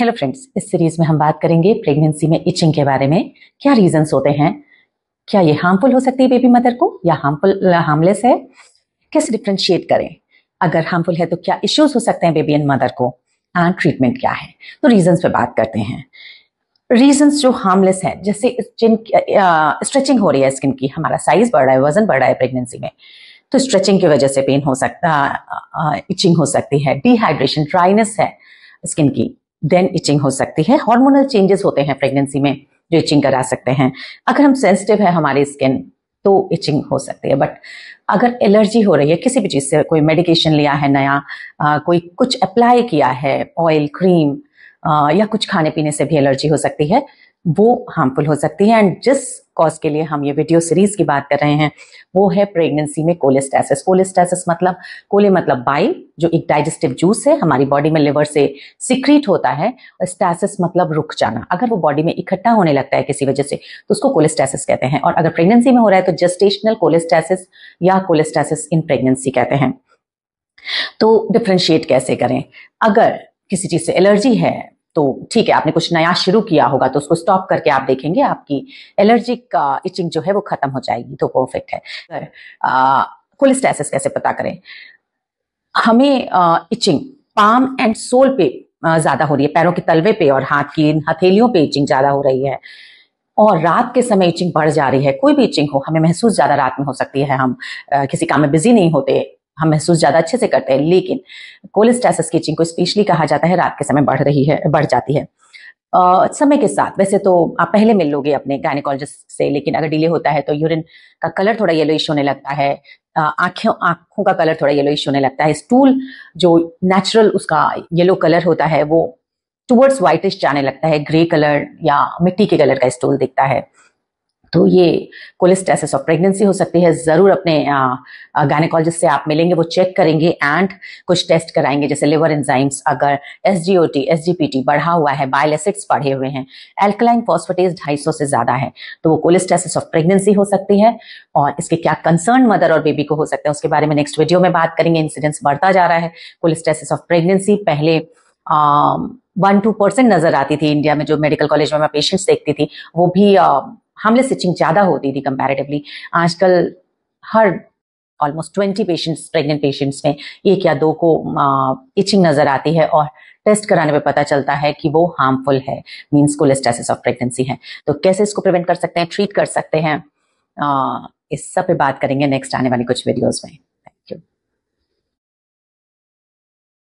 hello friends इस series में हम बात करेंगे प्रेगनेंसी में इचिंग के बारे में क्या रीजंस होते हैं क्या ये हार्मफुल हो सकती है बेबी मदर को या हार्मफुल हार्मलेस है कैसे डिफ्रेंशिएट करें अगर हार्मफुल है तो क्या इश्यूज हो सकते हैं बेबी एंड मदर को एंड ट्रीटमेंट क्या है तो रीजंस पे बात करते हैं रीजंस जो हार्मलेस है जैसे जिन स्ट्रेचिंग हो रही है स्किन की हमारा साइज बढ़ रहा है वजन बढ़ रहा है प्रेगनेंसी में तो स्ट्रेचिंग की वजह से पेन हो सकता इचिंग हो सकती है डिहाइड्रेशन ड्राइनेस है स्किन की देन इचिंग हो सकती है हॉर्मोनल चेंजेस होते हैं प्रेगनेंसी में जो इचिंग करा सकते हैं अगर हम सेंसिटिव है हमारी स्किन तो इचिंग हो सकती है बट अगर एलर्जी हो रही है किसी भी चीज़ से कोई मेडिकेशन लिया है नया आ, कोई कुछ अप्लाई किया है ऑयल क्रीम या कुछ खाने पीने से भी एलर्जी हो सकती है वो हार्मफुल हो सकती है एंड जिस कॉज के लिए हम ये वीडियो सीरीज की बात कर रहे हैं वो है प्रेगनेंसी में कोलेस्टेसिस कोलेस्टेसिस मतलब कोले मतलब बाइल जो एक डाइजेस्टिव जूस है हमारी बॉडी में लिवर से सिक्रीट होता है और स्टैसिस मतलब रुक जाना अगर वो बॉडी में इकट्ठा होने लगता है किसी वजह से तो उसको कोलेस्टेसिस कहते हैं और अगर प्रेगनेंसी में हो रहा है तो जस्टेशनल कोलेस्टेसिस या कोलेस्टेसिस इन प्रेगनेंसी कहते हैं तो डिफ्रेंशिएट कैसे करें अगर किसी चीज़ से एलर्जी है तो ठीक है आपने कुछ नया शुरू किया होगा तो उसको स्टॉप करके आप देखेंगे आपकी एलर्जिक इचिंग uh, जो है वो खत्म हो जाएगी तो परफेक्ट है कोलिस्टैसिस uh, कैसे पता करें हमें इचिंग पाम एंड सोल पे uh, ज्यादा हो रही है पैरों के तलवे पे और हाथ की हथेलियों पे इचिंग ज्यादा हो रही है और रात के समय इचिंग बढ़ जा रही है कोई भी इचिंग हो हमें महसूस ज्यादा रात में हो सकती है हम आ, किसी काम में बिजी नहीं होते हम महसूस ज़्यादा अच्छे से करते हैं लेकिन कोलेस्टासिस की इचिंग को स्पेशली कहा जाता है रात के समय बढ़ रही है बढ़ जाती है Uh, समय के साथ वैसे तो आप पहले मिल लोगे अपने गायनिकोलॉजिस्ट से लेकिन अगर डिले होता है तो यूरिन का कलर थोड़ा येलो इश होने लगता है आंखों आंखों का कलर थोड़ा येलो इश होने लगता है स्टूल जो नेचुरल उसका येलो कलर होता है वो टुवर्ड्स व्हाइटिश जाने लगता है ग्रे कलर या मिट्टी के कलर का स्टूल दिखता है तो ये कोलेस्टेसिस ऑफ प्रेगनेंसी हो सकती है ज़रूर अपने गायनेकोलॉजिस्ट से आप मिलेंगे वो चेक करेंगे एंड कुछ टेस्ट कराएंगे जैसे लिवर एंजाइम्स अगर S G O T S G P T बढ़ा हुआ है बाइल एसिड्स बढ़े हुए हैं एल्कलाइन फॉस्फोटेज ढाई सौ से ज़्यादा है तो वो कोलेस्टेसिस ऑफ प्रेगनेंसी हो सकती है और इसके क्या कंसर्न मदर और बेबी को हो सकते हैं उसके बारे में नेक्स्ट वीडियो में बात करेंगे इंसिडेंस बढ़ता जा रहा है कोलेस्टेसिस ऑफ प्रेगनेंसी पहले वन टू परसेंट नजर आती थी इंडिया में जो मेडिकल कॉलेज में मैं पेशेंट्स देखती थी वो भी uh, हार्मलेस स्टिचिंग ज़्यादा होती थी कंपैरेटिवली आजकल हर almost twenty patients pregnant patients में एक या दो को इचिंग नजर आती है और टेस्ट कराने पे पता चलता है कि वो हार्मफुल है मीन्स कोलेस्टेसिस ऑफ प्रेगनेंसी है तो कैसे इसको प्रिवेंट कर सकते हैं ट्रीट कर सकते हैं इस सब पे बात करेंगे नेक्स्ट आने वाली कुछ वीडियोज में